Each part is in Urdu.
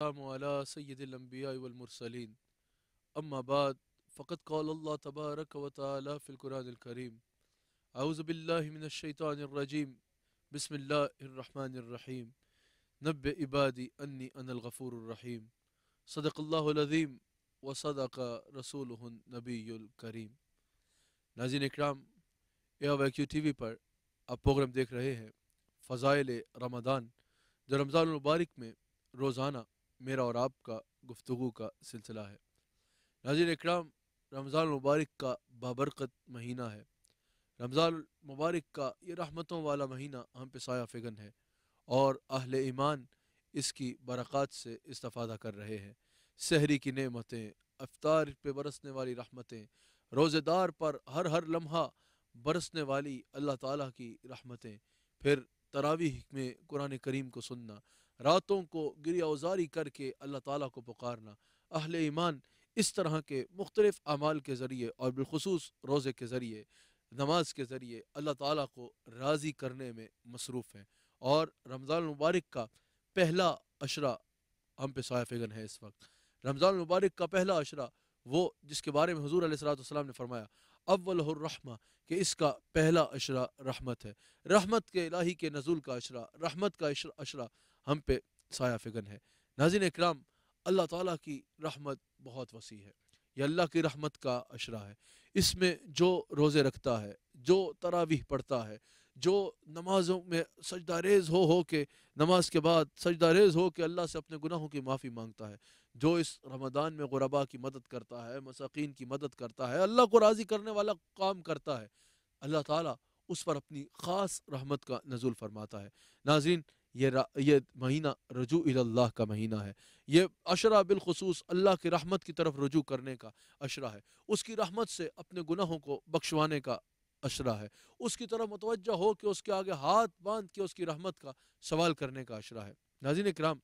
السلام علیہ بالله من الشيطان الرجيم بسم الله الرحمن الرحيم نب عبادی انَّّ الرحیم صدق اللّہ الزیم وسد کا رسول ہن نبی الکریم ناظرین اکرام یا ویکیو ٹی وی پر آپ پروگرام دیکھ رہے ہیں فضائل رمضان جو رمضان المبارک میں روزانہ میرا اور آپ کا گفتگو کا سلسلہ ہے ناظرین اکرام رمضان المبارک کا بابرکت مہینہ ہے رمضان المبارک کا یہ رحمتوں والا مہینہ ہم پہ سایہ فگن ہے اور اہل ایمان اس کی برکات سے استفادہ کر رہے ہیں شہری کی نعمتیں افطار پہ برسنے والی رحمتیں روزے دار پر ہر ہر لمحہ برسنے والی اللہ تعالیٰ کی رحمتیں پھر تراویح میں قرآن کریم کو سننا راتوں کو گریہ اوزاری کر کے اللہ تعالیٰ کو پکارنا اہل ایمان اس طرح کے مختلف اعمال کے ذریعے اور بالخصوص روزے کے ذریعے نماز کے ذریعے اللہ تعالیٰ کو راضی کرنے میں مصروف ہیں اور رمضان المبارک کا پہلا اشرہ ہم پہ سایہ فگن ہے اس وقت رمضان المبارک کا پہلا اشرہ وہ جس کے بارے میں حضور علیہ السلاۃ والسلام نے فرمایا اول الرحمہ کہ اس کا پہلا اشرہ رحمت ہے رحمت کے الہی کے نزول کا اشرہ رحمت کا اشرہ ہم پہ سایہ فکن ہے ناظرین اکرام اللہ تعالیٰ کی رحمت بہت وسیع ہے یہ اللہ کی رحمت کا اشرہ ہے اس میں جو روزے رکھتا ہے جو تراویح پڑھتا ہے جو نمازوں میں سجدہ ریز ہو ہو کے نماز کے بعد سجدہ ریز ہو کے اللہ سے اپنے گناہوں کی معافی مانگتا ہے جو اس رمضان میں غربا کی مدد کرتا ہے مساکین کی مدد کرتا ہے اللہ کو راضی کرنے والا کام کرتا ہے اللہ تعالیٰ اس پر اپنی خاص رحمت کا نزول فرماتا ہے ناظرین یہ مہینہ رجوع اللہ کا مہینہ ہے یہ اشرا بالخصوص اللہ کی رحمت کی طرف رجوع کرنے کا اشرا ہے اس کی رحمت سے اپنے گناہوں کو بخشوانے کا اشرا ہے اس اس اس کی کی طرف متوجہ ہو کہ کے کے آگے ہاتھ باندھ رحمت کا سوال کرنے کا اشرا ہے ناظرین کرام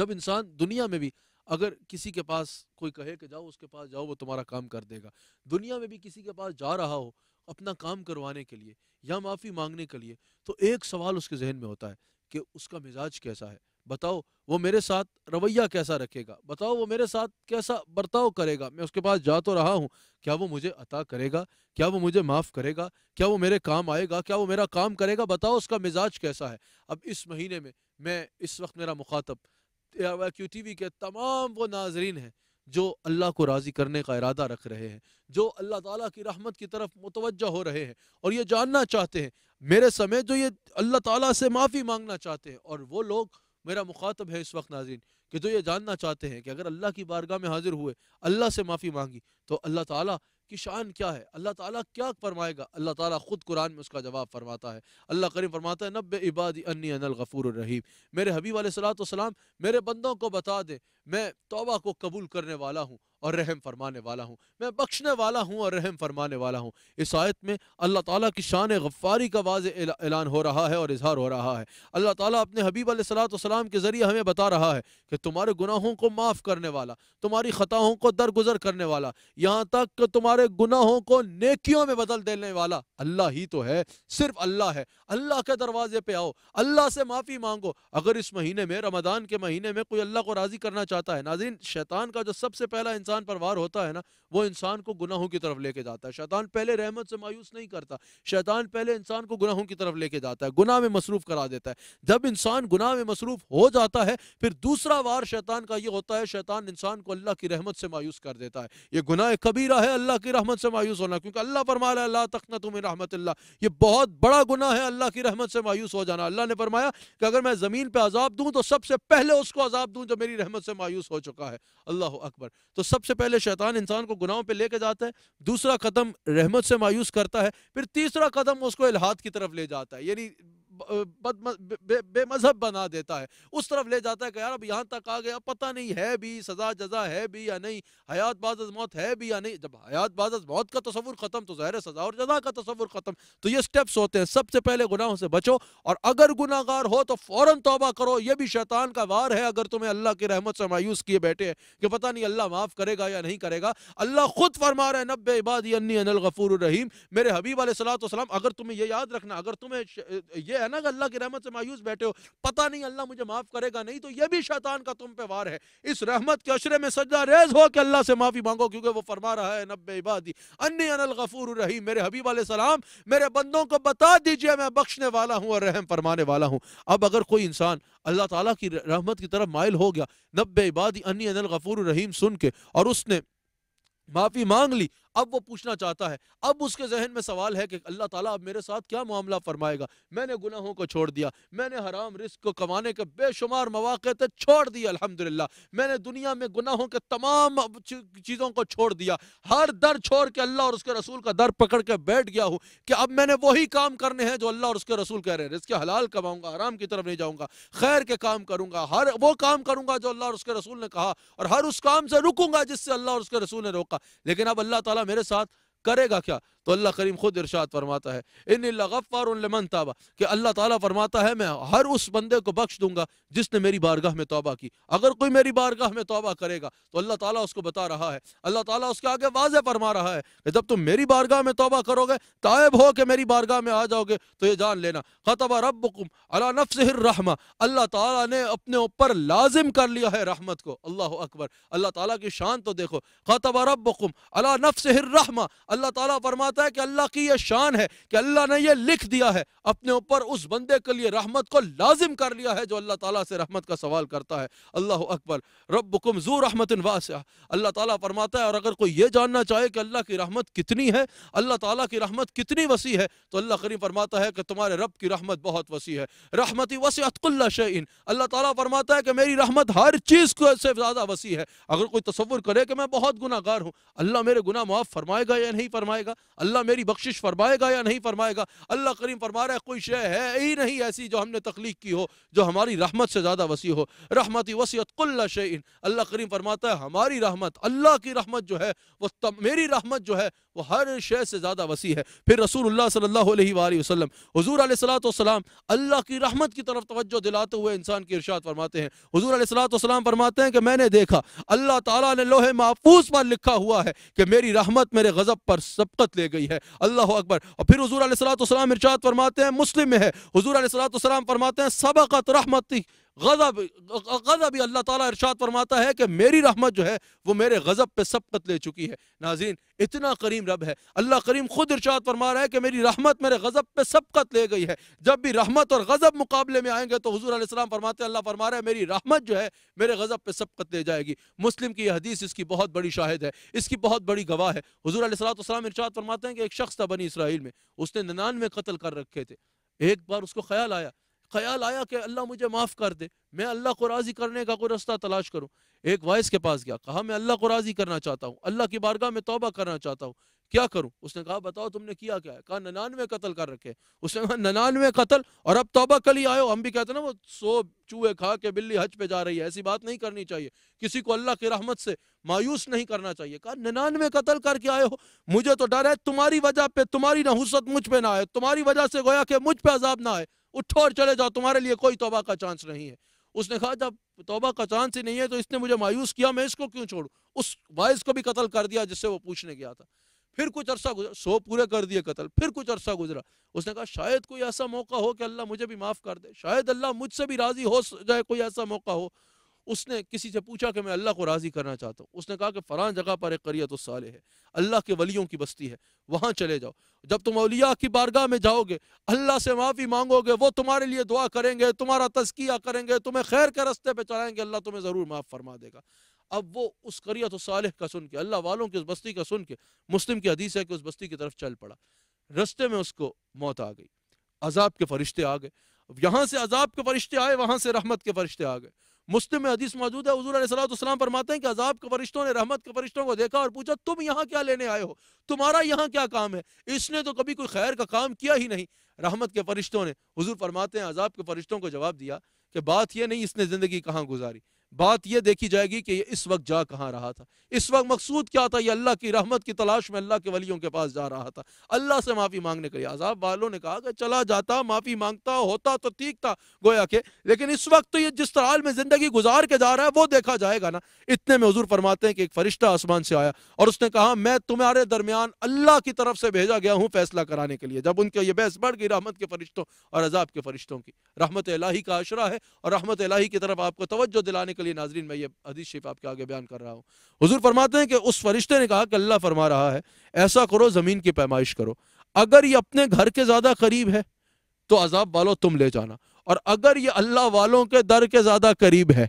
جب انسان دنیا میں بھی اگر کسی کے پاس کوئی کہے کہ جاؤ اس کے پاس جاؤ وہ تمہارا کام کر دے گا دنیا میں بھی کسی کے پاس جا رہا ہو اپنا کام کروانے کے لیے یا معافی مانگنے کے لیے تو ایک سوال اس کے ذہن میں ہوتا ہے کہ اس کا مزاج کیسا ہے بتاؤ وہ میرے ساتھ رویہ کیسا رکھے گا بتاؤ وہ میرے ساتھ کیسا برتاؤ کرے گا میں اس کے پاس جا تو رہا ہوں کیا وہ مجھے عطا کرے گا کیا وہ مجھے معاف کرے گا کیا وہ میرے کام آئے گا کیا وہ میرا کام کرے گا بتاؤ اس کا مزاج کیسا ہے اب اس مہینے میں میں اس وقت میرا مخاطب ٹی وی کے تمام وہ ناظرین ہیں جو اللہ کو راضی کرنے کا ارادہ رکھ رہے ہیں جو اللہ تعالیٰ کی رحمت کی طرف متوجہ ہو رہے ہیں اور یہ جاننا چاہتے ہیں میرے جو یہ اللہ تعالیٰ سے معافی مانگنا چاہتے ہیں اور وہ لوگ میرا مخاطب ہے اس وقت ناظرین کہ یہ جاننا چاہتے ہیں کہ اگر اللہ کی بارگاہ میں حاضر ہوئے اللہ سے معافی مانگی تو اللہ تعالیٰ کی شان کیا ہے اللہ تعالیٰ کیا فرمائے گا اللہ تعالیٰ خود قرآن میں اس کا جواب فرماتا ہے اللہ کریم فرماتا ہے نب عبادی انی الغفور الرحیم میرے حبیب علیہ السلام والسلام میرے بندوں کو بتا دے میں توبہ کو قبول کرنے والا ہوں اور رحم فرمانے والا ہوں میں بخشنے والا ہوں اور رحم فرمانے والا ہوں اس آیت میں اللہ تعالیٰ کی شان غفاری کا واضح اعلان ہو رہا ہے اور اظہار ہو رہا ہے اللہ تعالیٰ اپنے حبیب علیہ السلاۃ والسلام کے ذریعے ہمیں بتا رہا ہے کہ تمہارے گناہوں کو معاف کرنے والا تمہاری خطاہوں کو درگزر کرنے والا یہاں تک کہ تمہارے گناہوں کو نیکیوں میں بدل دینے والا اللہ ہی تو ہے صرف اللہ ہے اللہ کے دروازے پہ آؤ اللہ سے معافی مانگو اگر اس مہینے میں رمضان کے مہینے میں کوئی اللہ کو راضی کرنا چاہ جاتا ہے ناظرین شیطان کا جو سب سے پہلا انسان پر وار ہوتا ہے نا وہ انسان کو گناہوں کی طرف لے کے جاتا ہے شیطان پہلے رحمت سے مایوس نہیں کرتا شیطان پہلے انسان کو گناہوں کی طرف لے کے جاتا ہے گناہ میں مصروف کرا دیتا ہے جب انسان گناہ میں مصروف ہو جاتا ہے پھر دوسرا وار شیطان کا یہ ہوتا ہے شیطان انسان کو اللہ کی رحمت سے مایوس کر دیتا ہے یہ گناہ کبیرہ ہے اللہ کی رحمت سے مایوس ہونا کیونکہ اللہ فرمایا اللہ تخنت من رحمت اللہ یہ بہت بڑا گناہ ہے اللہ کی رحمت سے مایوس ہو جانا اللہ نے فرمایا کہ اگر میں زمین پہ عذاب دوں تو سب سے پہلے اس کو عذاب دوں جو میری رحمت سے مایوس مایوس ہو چکا ہے اللہ اکبر تو سب سے پہلے شیطان انسان کو گناہوں پہ لے کے جاتا ہے دوسرا قدم رحمت سے مایوس کرتا ہے پھر تیسرا قدم اس کو الحاد کی طرف لے جاتا ہے یعنی بے مذہب بنا دیتا ہے اس طرف لے جاتا ہے کہ یار اب یہاں تک آ گیا پتہ نہیں ہے بھی سزا جزا ہے بھی یا نہیں حیات بعض از موت ہے بھی یا نہیں جب حیات بعض از موت کا تصور ختم تو ظاہر سزا اور جزا کا تصور ختم تو یہ سٹیپس ہوتے ہیں سب سے پہلے گناہوں سے بچو اور اگر گناہ گار ہو تو فوراں توبہ کرو یہ بھی شیطان کا وار ہے اگر تمہیں اللہ کی رحمت سے مایوس کیے بیٹھے ہیں کہ پتہ نہیں اللہ معاف کرے گا یا نہیں کرے گا اللہ خود فرما رہے ہیں نبی عبادی انی ان الغفور الرحیم میرے حبیب علیہ السلام اگر تمہیں یہ یاد رکھنا اگر تمہیں یہ نا کہ اللہ کی رحمت سے مایوس بیٹھے ہو پتہ نہیں اللہ مجھے معاف کرے گا نہیں تو یہ بھی شیطان کا تم پہ وار ہے اس رحمت کے عشرے میں سجدہ ریز ہو کہ اللہ سے معافی مانگو کیونکہ وہ فرما رہا ہے نب عبادی انی ان الغفور الرحیم میرے حبیب علیہ السلام میرے بندوں کو بتا دیجئے میں بخشنے والا ہوں اور رحم فرمانے والا ہوں اب اگر کوئی انسان اللہ تعالیٰ کی رحمت کی طرف مائل ہو گیا نب عبادی انی ان الغفور الرحیم سن کے اور اس نے معافی مانگ لی اب وہ پوچھنا چاہتا ہے اب اس کے ذہن میں سوال ہے کہ اللہ تعالیٰ اب میرے ساتھ کیا معاملہ فرمائے گا میں نے گناہوں کو چھوڑ دیا میں نے حرام رزق کو کمانے کے بے شمار مواقع تھے چھوڑ دیا الحمدللہ میں نے دنیا میں گناہوں کے تمام چیزوں کو چھوڑ دیا ہر در چھوڑ کے اللہ اور اس کے رسول کا در پکڑ کے بیٹھ گیا ہوں کہ اب میں نے وہی کام کرنے ہیں جو اللہ اور اس کے رسول کہہ رہے ہیں رزق حلال کماؤں گا حرام کی طرف نہیں جاؤں گا خیر کے کام کروں گا ہر وہ کام کروں گا جو اللہ اور اس کے رسول نے کہا اور ہر اس کام سے رکوں گا جس سے اللہ اور اس کے رسول نے روکا لیکن اب اللہ تعالیٰ تعالیٰ میرے ساتھ کرے گا کیا تو اللہ کریم خود ارشاد فرماتا ہے ان لمن المنتا کہ اللہ تعالیٰ فرماتا ہے میں ہر اس بندے کو بخش دوں گا جس نے میری بارگاہ میں توبہ کی اگر کوئی میری بارگاہ میں توبہ کرے گا تو اللہ تعالیٰ اس کو بتا رہا ہے اللہ تعالیٰ اس کے آگے واضح فرما رہا ہے کہ جب تم میری بارگاہ میں توبہ کرو گے طائب ہو کے میری بارگاہ میں آ جاؤ گے تو یہ جان لینا خاطبہ رب اللہ نف رحمہ اللہ تعالیٰ نے اپنے اوپر لازم کر لیا ہے رحمت کو اللہ اکبر اللہ تعالیٰ کی شان تو دیکھو خاطبہ رب اللہ نف سے اللہ تعالیٰ فرماتا ہے کہ اللہ کی یہ شان ہے کہ اللہ نے یہ لکھ دیا ہے اپنے اوپر اس بندے کے لیے رحمت کو لازم کر لیا ہے جو اللہ تعالیٰ سے رحمت کا سوال کرتا ہے اللہ اکبر ربکم زو رحمت واسعہ اللہ تعالیٰ فرماتا ہے اور اگر کوئی یہ جاننا چاہے کہ اللہ کی رحمت کتنی ہے اللہ تعالیٰ کی رحمت کتنی وسیع ہے تو اللہ کریم فرماتا ہے کہ تمہارے رب کی رحمت بہت وسیع ہے رحمتی وسیعت کل شعین اللہ تعالیٰ فرماتا ہے کہ میری رحمت ہر چیز کو سے زیادہ وسیع ہے اگر کوئی تصور کرے کہ میں بہت گناہ گار ہوں اللہ میرے گناہ معاف فرمائے گا یا نہیں فرمائے گا اللہ میری بخشش فرمائے گا یا نہیں فرمائے گا اللہ کریم فرما رہا ہے کوئی شے ہے ہی نہیں ایسی جو ہم نے تخلیق کی ہو جو ہماری رحمت سے زیادہ وسیع ہو رحمتی وسیعت شعین اللہ کریم فرماتا ہے ہماری رحمت اللہ کی رحمت جو ہے وہ میری رحمت جو ہے وہ ہر شے سے زیادہ وسیع ہے پھر رسول اللہ صلی اللہ علیہ وآلہ وسلم حضور علیہ السلاۃ والسلام اللہ کی رحمت کی طرف توجہ دلاتے ہوئے انسان کی ارشاد فرماتے ہیں حضور علیہ السلاۃ والسلام فرماتے ہیں کہ میں نے دیکھا اللہ تعالیٰ نے لوہے محفوظ پر لکھا ہوا ہے کہ میری رحمت میرے غزب پر سبقت لے گئی ہے اللہ اکبر اور پھر حضور علیہ السلام ارشاد فرماتے ہیں مسلم میں ہے حضور علیہ السلام فرماتے ہیں سبقت رحمتی غضب غضب اللہ تعالیٰ ارشاد فرماتا ہے کہ میری رحمت جو ہے وہ میرے غضب پہ سبقت لے چکی ہے ناظرین اتنا کریم رب ہے اللہ کریم خود ارشاد فرما رہا ہے کہ میری رحمت میرے غضب پہ سبقت لے گئی ہے جب بھی رحمت اور غضب مقابلے میں آئیں گے تو حضور علیہ السلام فرماتے ہیں اللہ فرما رہا ہے میری رحمت جو ہے میرے غضب پہ سبقت لے جائے گی مسلم کی یہ حدیث اس کی بہت بڑی شاہد ہے اس کی بہت بڑی گواہ ہے حضور علیہ السلام السلام ارشاد فرماتے ہیں کہ ایک شخص تھا بنی اسرائیل میں اس نے ننان میں قتل کر رکھے تھے ایک بار اس کو خیال آیا خیال آیا کہ اللہ مجھے معاف کر دے میں اللہ کو راضی کرنے کا کوئی رستہ تلاش کروں ایک وائس کے پاس گیا کہا میں اللہ کو راضی کرنا چاہتا ہوں اللہ کی بارگاہ میں توبہ کرنا چاہتا ہوں کیا کروں اس نے کہا بتاؤ تم نے کیا کیا ہے کہا ننانوے قتل کر رکھے اس نے کہا ننانوے قتل اور اب توبہ کل ہی آئے ہو ہم بھی کہتے ہیں نا وہ سو چوہے کھا کے بلی حج پہ جا رہی ہے ایسی بات نہیں کرنی چاہیے کسی کو اللہ کی رحمت سے مایوس نہیں کرنا چاہیے کہا ننانوے قتل کر کے آئے ہو مجھے تو ڈر ہے تمہاری وجہ پہ تمہاری نہ مجھ پہ نہ آئے تمہاری وجہ سے گویا کہ مجھ پہ عذاب نہ آئے اٹھو اور چلے جاؤ تمہارے لیے کوئی توبہ توبہ کا کا چانس چانس نہیں نہیں ہے ہے اس اس نے نے کہا جب ہی تو مجھے مایوس کیا میں اس کو کیوں چھوڑوں اس وائز کو بھی قتل کر دیا جس سے وہ پوچھنے گیا تھا پھر کچھ عرصہ گزرا سو پورے کر دیے قتل پھر کچھ عرصہ گزرا اس نے کہا شاید کوئی ایسا موقع ہو کہ اللہ مجھے بھی معاف کر دے شاید اللہ مجھ سے بھی راضی ہو جائے کوئی ایسا موقع ہو اس نے کسی سے پوچھا کہ میں اللہ کو راضی کرنا چاہتا ہوں اس نے کہا کہ فران جگہ پر ایک قریت الصالح ہے اللہ کے ولیوں کی بستی ہے وہاں چلے جاؤ جب تم اولیاء کی بارگاہ میں جاؤ گے اللہ سے معافی مانگو گے وہ تمہارے لیے دعا کریں گے تمہارا تزکیہ کریں گے تمہیں خیر کے رستے پہ چلائیں گے اللہ تمہیں ضرور معاف فرما دے گا اب وہ اس قریت الصالح کا سن کے اللہ والوں کی اس بستی کا سن کے مسلم کی حدیث ہے کہ اس بستی کی طرف چل پڑا رستے میں اس کو موت آ گئی عذاب کے فرشتے آ گئے یہاں سے عذاب کے فرشتے آئے وہاں سے رحمت کے فرشتے آ گئے مسلم میں حدیث موجود ہے حضور علیہ السلام فرماتے ہیں کہ عذاب کے فرشتوں نے رحمت کے فرشتوں کو دیکھا اور پوچھا تم یہاں کیا لینے آئے ہو تمہارا یہاں کیا کام ہے اس نے تو کبھی کوئی خیر کا کام کیا ہی نہیں رحمت کے فرشتوں نے حضور فرماتے ہیں عذاب کے فرشتوں کو جواب دیا کہ بات یہ نہیں اس نے زندگی کہاں گزاری بات یہ دیکھی جائے گی کہ یہ اس وقت جا کہاں رہا تھا اس وقت مقصود کیا تھا یہ اللہ کی رحمت کی تلاش میں اللہ کے ولیوں کے پاس جا رہا تھا اللہ سے معافی مانگنے کے لیے عذاب والوں نے کہا کہ چلا جاتا معافی مانگتا ہوتا تو ٹھیک تھا گویا کہ لیکن اس وقت تو یہ جس طرح میں زندگی گزار کے جا رہا ہے وہ دیکھا جائے گا نا اتنے میں حضور فرماتے ہیں کہ ایک فرشتہ آسمان سے آیا اور اس نے کہا میں تمہارے درمیان اللہ کی طرف سے بھیجا گیا ہوں فیصلہ کرانے کے لیے جب ان کے یہ بحث بڑھ گئی رحمت کے فرشتوں اور عذاب کے فرشتوں کی رحمت اللہ کا اشرا ہے اور رحمت اللہ کی طرف آپ کو توجہ دلانے کے لیے ناظرین میں یہ حدیث شریف آپ کے آگے بیان کر رہا ہوں حضور فرماتے ہیں کہ اس فرشتے نے کہا کہ اللہ فرما رہا ہے ایسا کرو زمین کی پیمائش کرو اگر یہ اپنے گھر کے زیادہ قریب ہے تو عذاب والو تم لے جانا اور اگر یہ اللہ والوں کے در کے زیادہ قریب ہے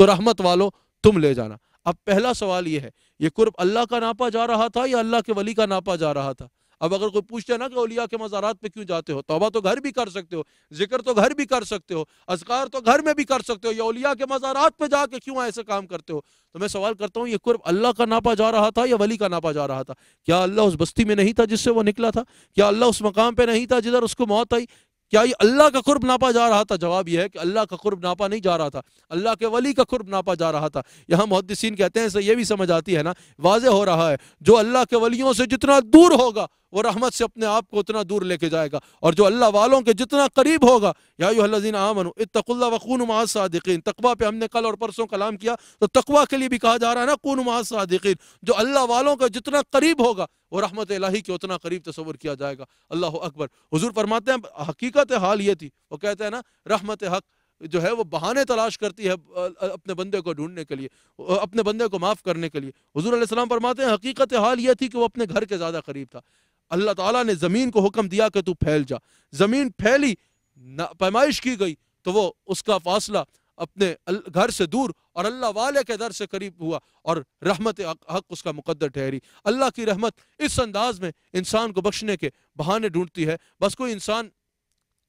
تو رحمت والو تم لے جانا اب پہلا سوال یہ ہے یہ قرب اللہ کا ناپا جا رہا تھا یا اللہ کے ولی کا ناپا جا رہا تھا اب اگر کوئی پوچھتا ہے نا کہ اولیاء کے مزارات پہ کیوں جاتے ہو توبہ تو گھر بھی کر سکتے ہو ذکر تو گھر بھی کر سکتے ہو اذکار تو گھر میں بھی کر سکتے ہو یا اولیاء کے مزارات پہ جا کے کیوں ایسے کام کرتے ہو تو میں سوال کرتا ہوں یہ قرب اللہ کا ناپا جا رہا تھا یا ولی کا ناپا جا رہا تھا کیا اللہ اس بستی میں نہیں تھا جس سے وہ نکلا تھا کیا اللہ اس مقام پہ نہیں تھا جدھر اس کو موت آئی کیا یہ اللہ کا قرب ناپا جا رہا تھا جواب یہ ہے کہ اللہ کا قرب ناپا نہیں جا رہا تھا اللہ کے ولی کا قرب ناپا جا رہا تھا یہاں محدثین کہتے ہیں اسے یہ بھی سمجھ آتی ہے نا واضح ہو رہا ہے جو اللہ کے ولیوں سے جتنا دور ہوگا وہ رحمت سے اپنے آپ کو اتنا دور لے کے جائے گا اور جو اللہ والوں کے جتنا قریب ہوگا یا اللہ خون صادقین تقوا پہ ہم نے کل اور پرسوں کلام کیا تو تقوا کے لیے بھی کہا جا رہا ہے نا خون صادقین جو اللہ والوں کا جتنا قریب ہوگا وہ رحمت الہی کے اتنا قریب تصور کیا جائے گا اللہ اکبر حضور فرماتے ہیں حقیقت حال یہ تھی وہ کہتے ہیں نا رحمت حق جو ہے وہ بہانے تلاش کرتی ہے اپنے بندے کو ڈھونڈنے کے لیے اپنے بندے کو معاف کرنے کے لیے حضور علیہ السلام فرماتے ہیں حقیقت حال یہ تھی کہ وہ اپنے گھر کے زیادہ قریب تھا اللہ تعالیٰ نے زمین کو حکم دیا کہ تو پھیل جا زمین پھیلی پیمائش کی گئی تو وہ اس کا فاصلہ اپنے گھر سے دور اور اللہ والے کے در سے قریب ہوا اور رحمت حق اس کا مقدر ٹھہری اللہ کی رحمت اس انداز میں انسان کو بخشنے کے بہانے ڈھونڈتی ہے بس کوئی انسان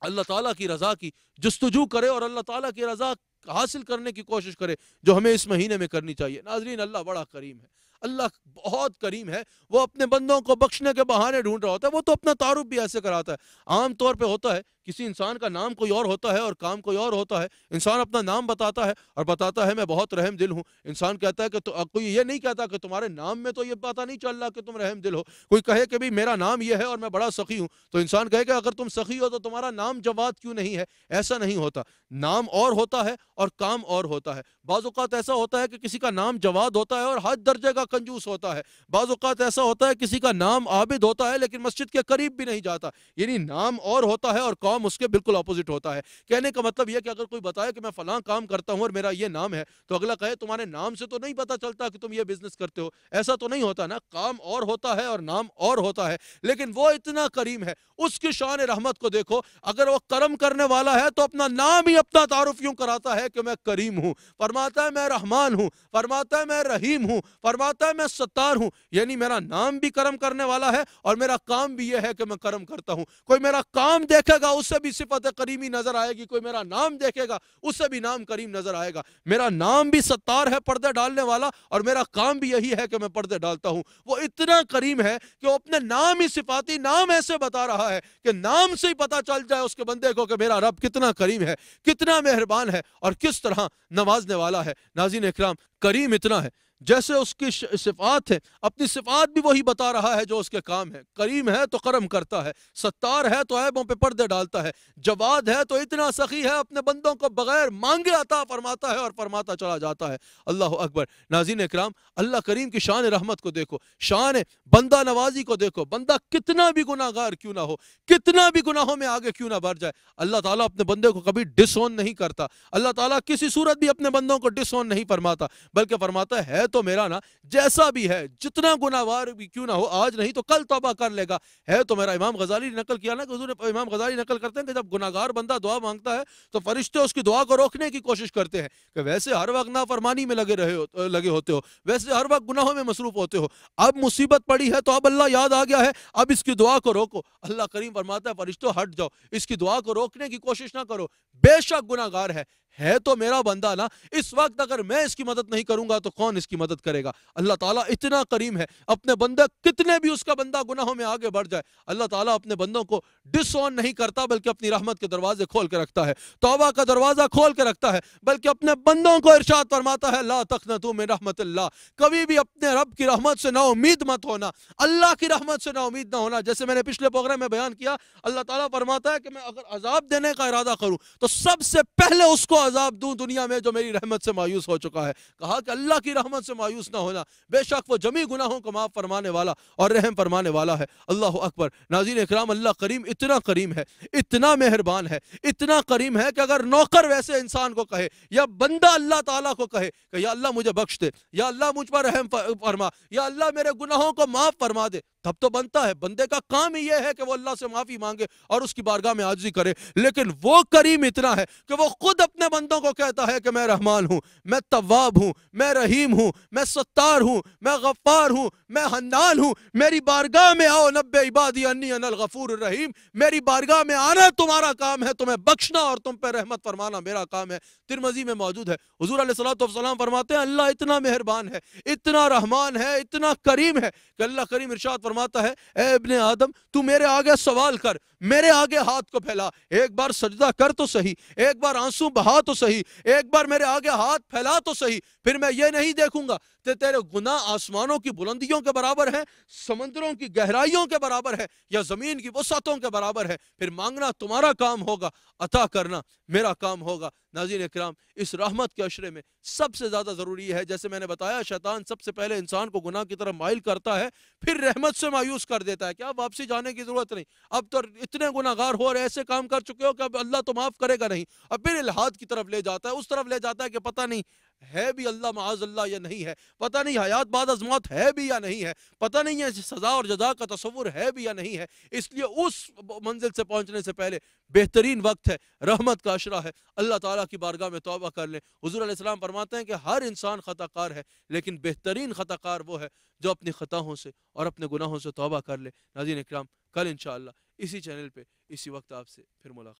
اللہ تعالیٰ کی رضا کی جستجو کرے اور اللہ تعالیٰ کی رضا حاصل کرنے کی کوشش کرے جو ہمیں اس مہینے میں کرنی چاہیے ناظرین اللہ بڑا کریم ہے اللہ بہت کریم ہے وہ اپنے بندوں کو بخشنے کے بہانے ڈھونڈ رہا ہوتا ہے وہ تو اپنا تعارف بھی ایسے کراتا ہے عام طور پہ ہوتا ہے کسی انسان کا نام کوئی اور ہوتا ہے اور کام کوئی اور ہوتا ہے انسان اپنا نام بتاتا ہے اور بتاتا ہے میں بہت رحم دل ہوں انسان کہتا ہے کہ کوئی یہ نہیں کہتا کہ تمہارے نام میں تو یہ پتہ نہیں چل رہا کہ تم رحم دل ہو کوئی کہے کہ بھی میرا نام یہ ہے اور میں بڑا سخی ہوں تو انسان کہے کہ اگر تم سخی ہو تو تمہارا نام جواد کیوں نہیں ہے ایسا نہیں ہوتا نام اور ہوتا ہے اور کام اور ہوتا ہے بعض اوقات ایسا ہوتا ہے کہ کسی کا نام جواد ہوتا ہے اور ہر درجے کا کنجوس ہوتا ہے بعض اوقات ایسا ہوتا ہے کسی کا نام عابد ہوتا ہے لیکن مسجد کے قریب بھی نہیں جاتا یعنی نام اور ہوتا ہے اور کام نام اس کے بالکل اپوزٹ ہوتا ہے کہنے کا مطلب یہ کہ اگر کوئی بتایا کہ میں فلاں کام کرتا ہوں اور میرا یہ نام ہے تو اگلا کہے تمہارے نام سے تو نہیں پتا چلتا کہ تم یہ بزنس کرتے ہو ایسا تو نہیں ہوتا نا کام اور ہوتا ہے اور نام اور ہوتا ہے لیکن وہ اتنا کریم ہے اس کی شان رحمت کو دیکھو اگر وہ کرم کرنے والا ہے تو اپنا نام ہی اپنا تعارف یوں کراتا ہے کہ میں کریم ہوں فرماتا ہے میں رحمان ہوں فرماتا ہے میں رحیم ہوں فرماتا ہے میں ستار ہوں یعنی میرا نام بھی کرم کرنے والا ہے اور میرا کام بھی یہ ہے کہ میں کرم کرتا ہوں کوئی میرا کام دیکھے گا اس سے بھی صفت کریمی نظر آئے گی کوئی میرا نام دیکھے گا اس سے بھی نام کریم نظر آئے گا میرا نام بھی ستار ہے پردے ڈالنے والا اور میرا کام بھی یہی ہے کہ میں پردے ڈالتا ہوں وہ اتنا کریم ہے کہ وہ اپنے نام ہی صفاتی نام ایسے بتا رہا ہے کہ نام سے ہی پتا چل جائے اس کے بندے کو کہ میرا رب کتنا کریم ہے کتنا مہربان ہے اور کس طرح نوازنے والا ہے ناظرین اکرام کریم اتنا ہے جیسے اس کی صفات ہے اپنی صفات بھی وہی بتا رہا ہے جو اس کے کام ہے کریم ہے تو کرم کرتا ہے ستار ہے تو عیبوں پہ پردے ڈالتا ہے جواد ہے تو اتنا سخی ہے اپنے بندوں کو بغیر مانگے عطا فرماتا ہے اور فرماتا چلا جاتا ہے اللہ اکبر ناظرین اکرام اللہ کریم کی شان رحمت کو دیکھو شان بندہ نوازی کو دیکھو بندہ کتنا بھی گناہ گار کیوں نہ ہو کتنا بھی گناہوں میں آگے کیوں نہ بھر جائے اللہ تعالیٰ اپنے بندے کو کبھی ڈس آن نہیں کرتا اللہ تعالیٰ کسی صورت بھی اپنے بندوں کو ڈس آن نہیں فرماتا بلکہ فرماتا ہے تو میرا نا جیسا بھی ہے جتنا گناہ وار بھی کیوں نہ ہو آج نہیں تو کل توبہ کر لے گا ہے تو میرا امام غزالی نے نقل کیا نا کہ حضور امام غزالی نقل کرتے ہیں کہ جب گناہ گار بندہ دعا مانگتا ہے تو فرشتے اس کی دعا کو روکنے کی کوشش کرتے ہیں کہ ویسے ہر وقت نا فرمانی میں لگے رہے ہو لگے ہوتے ہو ویسے ہر وقت گناہوں میں مصروف ہوتے ہو اب مصیبت پڑی ہے تو اب اللہ یاد آ گیا ہے اب اس کی دعا کو روکو اللہ کریم فرماتا ہے فرشتوں ہٹ جاؤ اس کی دعا کو روکنے کی کوشش نہ کرو بے شک گناہ گار ہے ہے تو میرا بندہ نا اس وقت اگر میں اس کی مدد نہیں کروں گا تو کون اس کی مدد کرے گا اللہ تعالیٰ اتنا کریم ہے اپنے بندہ کتنے بھی اس کا بندہ گناہوں میں آگے بڑھ جائے اللہ تعالیٰ اپنے بندوں کو ڈس آن نہیں کرتا بلکہ اپنی رحمت کے دروازے کھول کے رکھتا ہے توبہ کا دروازہ کھول کے رکھتا ہے بلکہ اپنے بندوں کو ارشاد فرماتا ہے لا تخنتو من رحمت اللہ کبھی بھی اپنے رب کی رحمت سے نا امید مت ہونا اللہ کی رحمت سے نا امید نہ ہونا جیسے میں نے پچھلے پروگرام میں بیان کیا اللہ تعالیٰ فرماتا ہے کہ میں اگر عذاب دینے کا ارادہ کروں تو سب سے پہلے اس کو عذاب دوں دنیا میں جو میری رحمت سے مایوس ہو چکا ہے کہا کہ اللہ کی رحمت سے مایوس نہ ہونا بے شک وہ جمعی گناہوں کو معاف فرمانے والا اور رحم فرمانے والا ہے اللہ اکبر ناظرین اکرام اللہ کریم اتنا کریم ہے اتنا مہربان ہے اتنا کریم ہے کہ اگر نوکر ویسے انسان کو کہے یا بندہ اللہ تعالیٰ کو کہے کہ یا اللہ مجھے بخش دے یا اللہ مجھ پر رحم فرما یا اللہ میرے گناہوں کو معاف فرما دے تب تو بنتا ہے بندے کا کام ہی یہ ہے کہ وہ اللہ سے معافی مانگے اور اس کی بارگاہ میں عاجزی کرے لیکن وہ کریم اتنا ہے کہ وہ خود اپنے بندوں کو کہتا ہے کہ میں طواب ہوں میں رحیم ہوں میں ستار ہوں میں غفار ہوں میں ہوں میری بارگاہ میں آؤ عبادی انی ان الغفور الرحیم میری بارگاہ میں آنا تمہارا کام ہے تمہیں بخشنا اور تم پہ رحمت فرمانا میرا کام ہے ترمزی میں موجود ہے حضور علیہ السلام فرماتے ہیں اللہ اتنا مہربان ہے اتنا رحمان ہے اتنا کریم ہے کہ اللہ کریم ارشاد فرماتے فرماتا ہے اے ابن آدم تو میرے آگے سوال کر میرے آگے ہاتھ کو پھیلا ایک بار سجدہ کر تو صحیح ایک بار آنسو بہا تو صحیح ایک بار میرے آگے ہاتھ پھیلا تو صحیح پھر میں یہ نہیں دیکھوں گا کہ تیرے گناہ آسمانوں کی بلندیوں کے برابر ہیں سمندروں کی گہرائیوں کے برابر ہے یا زمین کی وسعتوں کے برابر ہے پھر مانگنا تمہارا کام ہوگا عطا کرنا میرا کام ہوگا ناظرین اکرام اس رحمت کے عشرے میں سب سے زیادہ ضروری ہے جیسے میں نے بتایا شیطان سب سے پہلے انسان کو گناہ کی طرح مائل کرتا ہے پھر رحمت سے مایوس کر دیتا ہے کیا واپسی جانے کی ضرورت نہیں اب تو اتنے گناہ گار ہو اور ایسے کام کر چکے ہو کہ اب اللہ تو معاف کرے گا نہیں اب پھر الہاد کی طرف لے جاتا ہے اس طرف لے جاتا ہے کہ پتہ نہیں ہے بھی اللہ معاذ اللہ یا نہیں ہے پتہ نہیں حیات بعد از موت ہے بھی یا نہیں ہے پتہ نہیں ہے سزا اور جزا کا تصور ہے بھی یا نہیں ہے اس لیے اس منزل سے پہنچنے سے پہلے بہترین وقت ہے رحمت کا اشرہ ہے اللہ تعالیٰ کی بارگاہ میں توبہ کر لیں حضور علیہ السلام فرماتے ہیں کہ ہر انسان خطا کار ہے لیکن بہترین خطا کار وہ ہے جو اپنی خطاہوں سے اور اپنے گناہوں سے توبہ کر لے ناظرین اکرام کل انشاءاللہ اسی چینل پہ اسی وقت آپ سے پھر ملاقات